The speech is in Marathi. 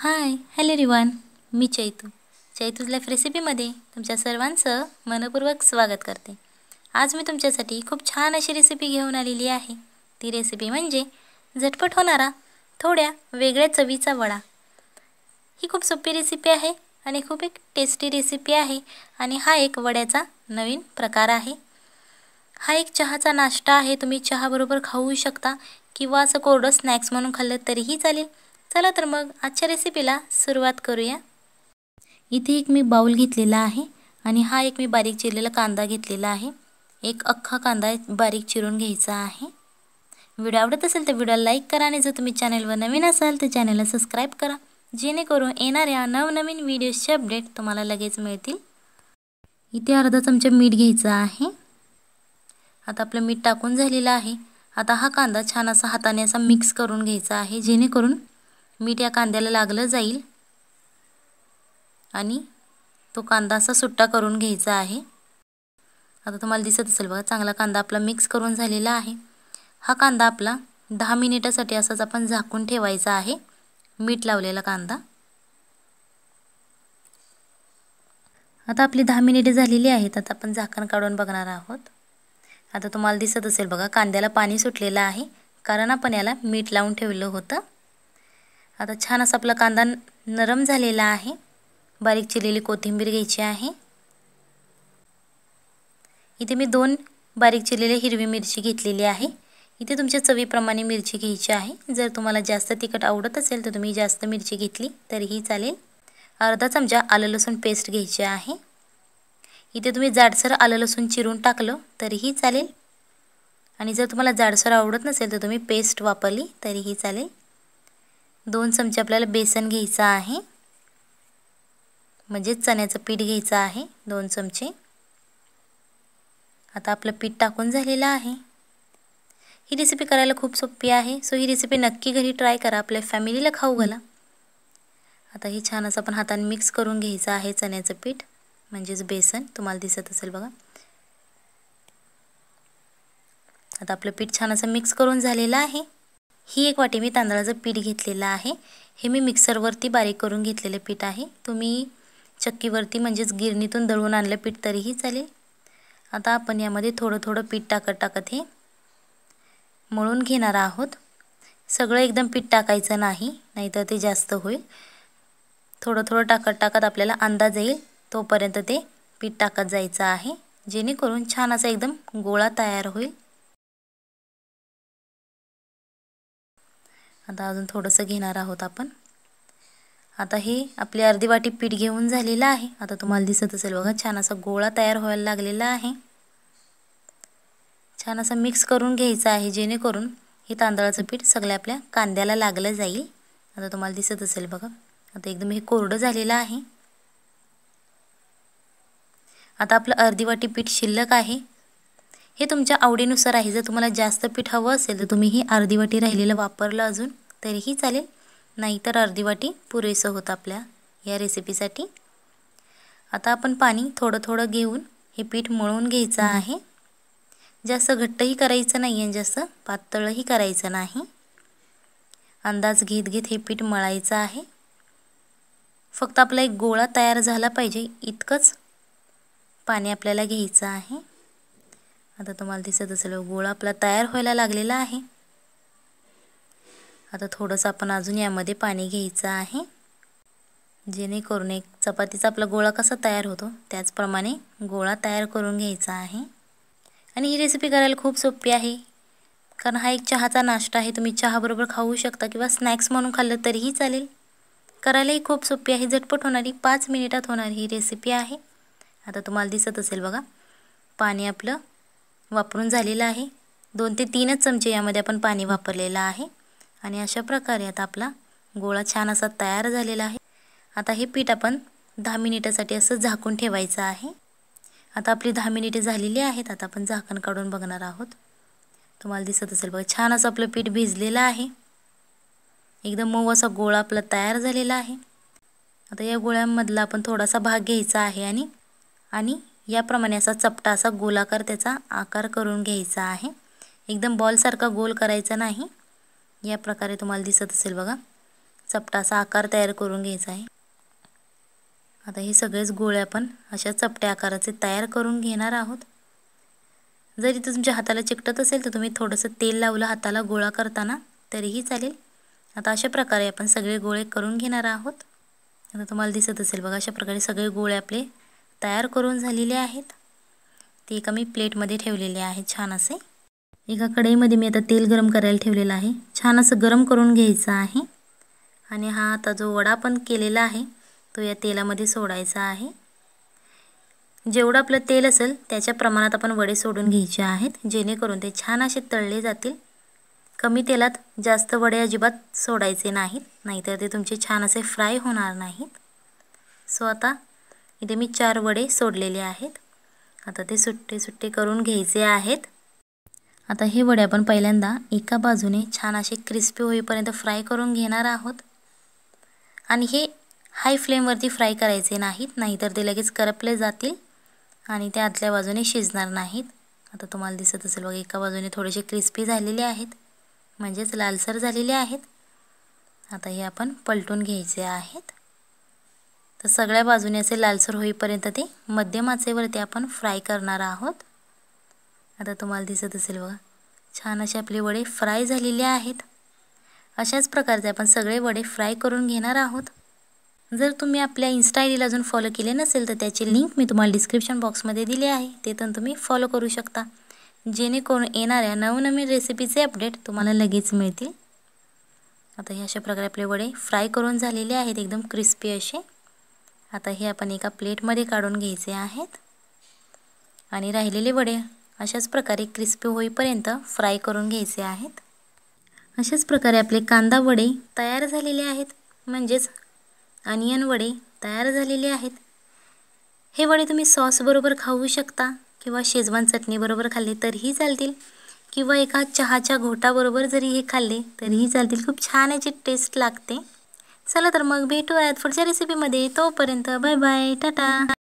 हाय हॅलो रिवान मी चैतू चैतूजल्या रेसिपीमध्ये तुमच्या सर्वांचं मनपूर्वक स्वागत करते आज मी तुमच्यासाठी खूप छान अशी रेसिपी घेऊन आलेली आहे ती रेसिपी म्हणजे झटपट होणारा थोड्या वेगळ्या चवीचा वडा ही खूप सोपी रेसिपी आहे आणि खूप एक टेस्टी रेसिपी आहे आणि हा एक वड्याचा नवीन प्रकार आहे हा एक चहाचा नाश्ता आहे तुम्ही चहाबरोबर खाऊ शकता किंवा असं कोरडं स्नॅक्स म्हणून खाल्लं तरीही चालेल चला तर मग आजच्या रेसिपीला सुरुवात करूया इथे एक मी बाऊल घेतलेला आहे आणि हा एक मी बारीक चिरलेला कांदा घेतलेला आहे एक अख्खा कांदा बारीक चिरून घ्यायचा आहे व्हिडिओ आवडत असेल तर व्हिडिओला लाईक करा आणि जर तुम्ही चॅनलवर नवीन असाल तर चॅनलला सबस्क्राईब करा जेणेकरून येणाऱ्या नवनवीन व्हिडिओजचे अपडेट तुम्हाला लगेच मिळतील इथे अर्धा चमचा मीठ घ्यायचं आहे आता आपलं मीठ टाकून झालेलं आहे आता हा कांदा छान असा हाताने असा मिक्स करून घ्यायचा आहे जेणेकरून मीठ या कांद्याला लागलं जाईल आणि तो कांदा असा सुट्टा करून घ्यायचा आहे आता तुम्हाला दिसत असेल बघा चांगला कांदा आपला मिक्स करून झालेला आहे हा कांदा आपला दहा मिनिटासाठी असाच आपण झाकून ठेवायचा आहे मीठ लावलेला कांदा आता आपली दहा मिनिटे झालेली आहेत आता आपण झाकण काढून बघणार आहोत आता तुम्हाला दिसत असेल बघा कांद्याला पाणी सुटलेलं आहे कारण आपण याला मीठ लावून ठेवलं होतं आता छान असा आपला कांदा नरम झालेला आहे बारीक चिरलेली कोथिंबीर घ्यायची आहे इथे मी दोन बारीक चिरलेली हिरवी मिरची घेतलेली आहे इथे तुमच्या चवीप्रमाणे मिरची घ्यायची आहे जर तुम्हाला जास्त तिखट आवडत असेल तर तुम्ही जास्त मिरची घेतली तरीही चालेल अर्धा चमचा आलं लसूण पेस्ट घ्यायची आहे इथे तुम्ही जाडसर आलं लसूण चिरून टाकलं तरीही चालेल आणि जर तुम्हाला जाडसर आवडत नसेल तर तुम्ही पेस्ट वापरली तरीही चालेल दोन चमचे आपल्याला बेसन घ्यायचं आहे म्हणजे चण्याचं पीठ घ्यायचं आहे दोन चमचे आता आपलं पीठ टाकून झालेलं आहे ही रेसिपी करायला खूप सोपी आहे सो ही रेसिपी नक्की घरी ट्राय करा आपल्या फॅमिलीला खाऊ घाला आता हे छान असं आपण हाताने मिक्स करून घ्यायचं आहे चण्याचं पीठ म्हणजेच बेसन तुम्हाला दिसत असेल बघा आता आपलं पीठ छान असं मिक्स करून झालेलं आहे ही एक वाटी मी तांदळाचं पीठ घेतलेलं आहे हे मी मिक्सरवरती बारीक करून घेतलेलं पीठ आहे तुम्ही चक्कीवरती म्हणजेच गिरणीतून दळून आणलं पीठ तरीही चालेल आता आपण यामध्ये थोडं थोडं पीठ टाकत टाकत हे मळून घेणार आहोत सगळं एकदम पीठ टाकायचं नाही नाहीतर ते जास्त होईल थोडं थोडं टाकत टाकत आपल्याला अंदाज येईल तोपर्यंत ते पीठ टाकत जायचं आहे जेणेकरून छान असा एकदम गोळा तयार होईल आता अजून थोडंसं घेणार आहोत आपण आता हे आपली अर्धी वाटी पीठ घेऊन झालेलं आहे आता तुम्हाला दिसत असेल बघा छान असा गोळा तयार व्हायला लागलेला आहे छान असा मिक्स करून घ्यायचं आहे जेणेकरून हे तांदळाचं पीठ सगळ्या आपल्या कांद्याला लागलं जाईल आता तुम्हाला दिसत असेल बघा आता एकदम हे कोरडं झालेलं आहे आता आपलं अर्धी वाटी पीठ शिल्लक आहे हे तुमच्या आवडीनुसार आहे जर तुम्हाला जास्त पीठ हवं असेल तर तुम्ही ही अर्धी वाटी राहिलेलं वापरलं अजून तरीही चालेल नाहीतर अर्धी वाटी पुरेसं होतं आपल्या या रेसिपीसाठी आता आपण पाणी थोडं थोडं घेऊन हे पीठ मळून घ्यायचं आहे जास्त घट्टही करायचं नाही आणि जास्त पातळही करायचं नाही अंदाज घेत घेत हे पीठ मळायचं आहे फक्त आपला एक गोळा तयार झाला पाहिजे इतकंच पाणी आपल्याला घ्यायचं आहे आता तुम्हाला दिसत असेल हो, गोळ आपला तयार व्हायला लागलेला आहे आता थोडंसं आपण अजून यामध्ये पाणी घ्यायचं आहे जेणेकरून एक चपातीचा आपला गोळा कसा तयार होतो त्याचप्रमाणे गोळा तयार करून घ्यायचा आहे आणि ही रेसिपी करायला खूप सोपी आहे कारण हा एक चहाचा नाश्ता आहे तुम्ही चहाबरोबर खाऊ शकता किंवा स्नॅक्स म्हणून खाल्लं तरीही चालेल करायलाही खूप सोपी आहे झटपट होणारी पाच मिनिटात होणारी ही रेसिपी आहे आता तुम्हाला दिसत असेल बघा पाणी आपलं वापरून झालेला आहे दोन ते तीनच चमचे यामध्ये आपण पाणी वापरलेलं आहे आणि अशा प्रकारे आता आपला गोळा छान असा तयार झालेला आहे आता हे पीठ आपण दहा मिनिटासाठी असं झाकून ठेवायचं आहे आता आपली दहा मिनिटे झालेली आहेत आता आपण झाकण काढून बघणार आहोत तुम्हाला दिसत असेल बघा छान असं आपलं पीठ भिजलेलं आहे एकदम मऊ असा गोळा आपला तयार झालेला आहे आता या गोळ्यांमधला आपण थोडासा भाग घ्यायचा आहे आणि आणि याप्रमाणे असा चपटा असा गोलाकार त्याचा आकार करून घ्यायचा आहे एकदम बॉलसारखा गोल करायचा नाही या प्रकारे तुम्हाला दिसत असेल बघा चपटा आकार तयार करून घ्यायचा आहे आता हे सगळेच गोळे आपण अशा चपट्या आकाराचे तयार करून घेणार आहोत जरी तुमच्या हाताला चिकटत असेल तर तुम्ही थोडंसं तेल लावलं हाताला गोळा करताना तरीही चालेल आता अशा प्रकारे आपण सगळे गोळे करून घेणार आहोत आता तुम्हाला दिसत असेल बघा अशा प्रकारे सगळे गोळे आपले तयार करून झालेले आहेत ते एका मी प्लेटमध्ये ठेवलेले आहे छान असे एका कढईमध्ये मी आता तेल गरम करायला ठेवलेलं आहे छान असं गरम करून घ्यायचं आहे आणि हा आता जो वडा पण केलेला आहे तो या तेलामध्ये सोडायचा आहे जेवढं आपलं तेल असेल त्याच्या प्रमाणात आपण वडे सोडून घ्यायचे आहेत जेणेकरून ते छान असे तळले जातील कमी तेलात जास्त वडे अजिबात सोडायचे नाहीत नाहीतर ते तुमचे छान असे फ्राय होणार नाहीत सो आता इथे मी चार वडे सोडलेले आहेत आता ते सुट्टे सुट्टे करून घ्यायचे आहेत आता हे वडे आपण पहिल्यांदा एका बाजूने छान असे क्रिस्पी होईपर्यंत फ्राय करून घेणार आहोत आणि हे हाय फ्लेमवरती फ्राय करायचे नाहीत नाहीतर ते लगेच करपले जातील आणि ते आतल्या बाजूने शिजणार नाहीत आता तुम्हाला दिसत असेल बघा एका बाजूने थोडेसे क्रिस्पी झालेले आहेत म्हणजेच लालसर झालेले आहेत आता हे आपण पलटून घ्यायचे आहेत तर सगळ्या बाजूने असे लालसर होईपर्यंत ते मध्यम आचेवरती आपण फ्राय करणार आहोत आता तुम्हाला दिसत असेल बघा छान असे आपले वडे फ्राय झालेले आहेत अशाच प्रकारचे आपण सगळे वडे फ्राय करून घेणार आहोत जर तुम्ही आपल्या इन्स्टा अजून फॉलो केले नसेल तर त्याची लिंक मी तुम्हाला डिस्क्रिप्शन बॉक्समध्ये दिली आहे ते तर तुम्ही फॉलो करू शकता जेणेकरून येणाऱ्या नवनवीन रेसिपीचे अपडेट तुम्हाला लगेच मिळतील आता हे अशा प्रकारे आपले वडे फ्राय करून झालेले आहेत एकदम क्रिस्पी असे आता हे आपण एका प्लेटमध्ये काढून घ्यायचे आहेत आणि राहिलेले वडे अशाच प्रकारे क्रिस्पी होईपर्यंत फ्राय करून घ्यायचे आहेत अशाच प्रकारे आपले कांदा वडे तयार झालेले आहेत म्हणजेच अनियन वडे तयार झालेले आहेत हे वडे तुम्ही सॉसबरोबर खाऊ शकता किंवा शेजवान चटणीबरोबर खाल्ले तरीही चालतील किंवा एका चहाच्या घोटाबरोबर जरी हे खाल्ले तरीही चालतील खूप छान याची टेस्ट लागते चला तर मग भेटूयात पुढच्या रेसिपीमध्ये तोपर्यंत बाय बाय टाटा